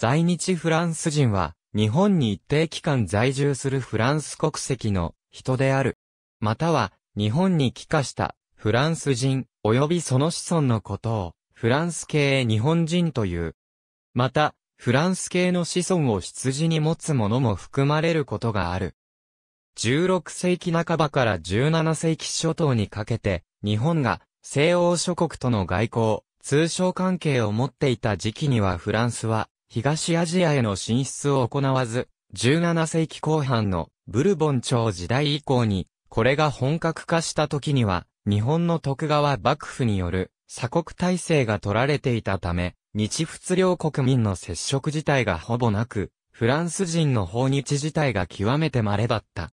在日フランス人は、日本に一定期間在住するフランス国籍の人である。または、日本に帰化したフランス人、及びその子孫のことを、フランス系日本人という。また、フランス系の子孫を羊に持つ者も含まれることがある。16世紀半ばから17世紀初頭にかけて、日本が西欧諸国との外交、通商関係を持っていた時期にはフランスは、東アジアへの進出を行わず、17世紀後半のブルボン朝時代以降に、これが本格化した時には、日本の徳川幕府による鎖国体制が取られていたため、日仏両国民の接触自体がほぼなく、フランス人の訪日自体が極めて稀だった。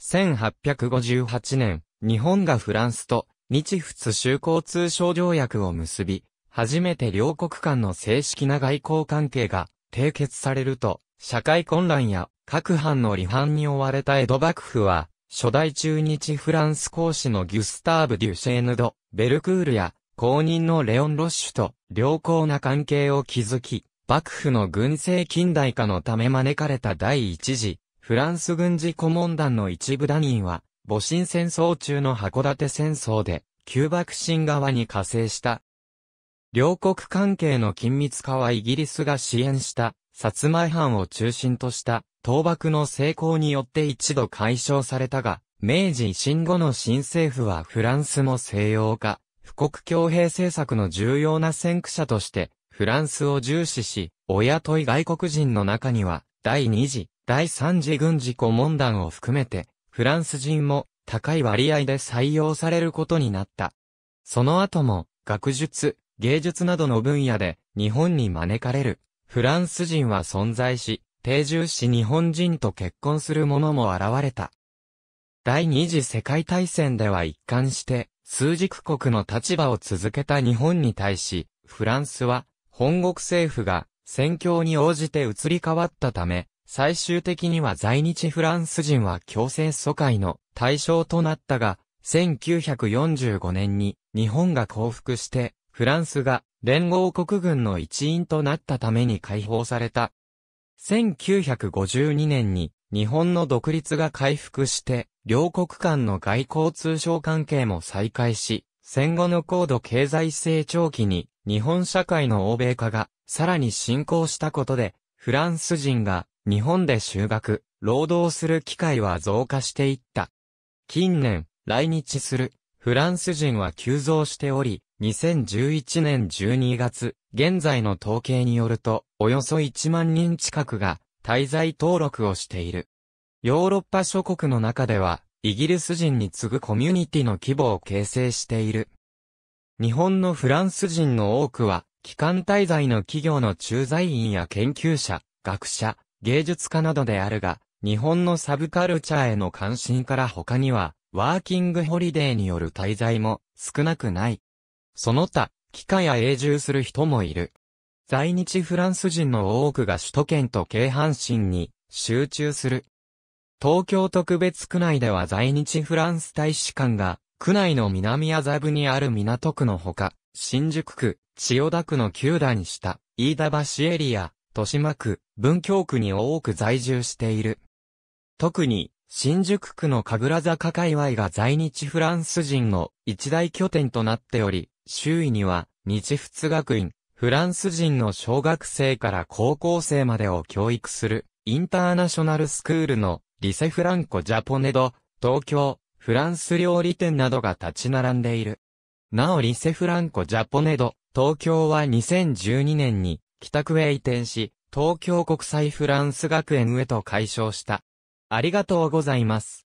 1858年、日本がフランスと日仏修好通商条約を結び、初めて両国間の正式な外交関係が締結されると、社会混乱や各藩の離反に追われた江戸幕府は、初代中日フランス公使のギュスターブ・デュシェーヌド、ベルクールや公認のレオン・ロッシュと良好な関係を築き、幕府の軍政近代化のため招かれた第一次、フランス軍事顧問団の一部団員は、戊辰戦争中の函館戦争で、旧幕臣側に加勢した両国関係の緊密化はイギリスが支援した、薩摩藩を中心とした、倒幕の成功によって一度解消されたが、明治維新後の新政府はフランスも西洋化、富国強兵政策の重要な先駆者として、フランスを重視し、お雇い外国人の中には、第2次、第3次軍事顧問団を含めて、フランス人も高い割合で採用されることになった。その後も、学術、芸術などの分野で日本に招かれるフランス人は存在し、定住し日本人と結婚する者も現れた。第二次世界大戦では一貫して数軸国の立場を続けた日本に対し、フランスは本国政府が戦況に応じて移り変わったため、最終的には在日フランス人は強制疎開の対象となったが、1945年に日本が降伏してフランスが連合国軍の一員となったために解放された。1952年に日本の独立が回復して、両国間の外交通商関係も再開し、戦後の高度経済成長期に日本社会の欧米化がさらに進行したことで、フランス人が日本で就学、労働する機会は増加していった。近年、来日するフランス人は急増しており、2011年12月、現在の統計によると、およそ1万人近くが滞在登録をしている。ヨーロッパ諸国の中では、イギリス人に次ぐコミュニティの規模を形成している。日本のフランス人の多くは、期間滞在の企業の駐在員や研究者、学者、芸術家などであるが、日本のサブカルチャーへの関心から他には、ワーキングホリデーによる滞在も少なくない。その他、帰化や永住する人もいる。在日フランス人の多くが首都圏と京阪神に集中する。東京特別区内では在日フランス大使館が、区内の南麻布にある港区のほか、新宿区、千代田区の九段下、飯田橋エリア、豊島区、文京区に多く在住している。特に、新宿区の神楽坂界隈が在日フランス人の一大拠点となっており、周囲には、日仏学院、フランス人の小学生から高校生までを教育する、インターナショナルスクールの、リセフランコ・ジャポネド、東京、フランス料理店などが立ち並んでいる。なおリセフランコ・ジャポネド、東京は2012年に、北区へ移転し、東京国際フランス学園へと解消した。ありがとうございます。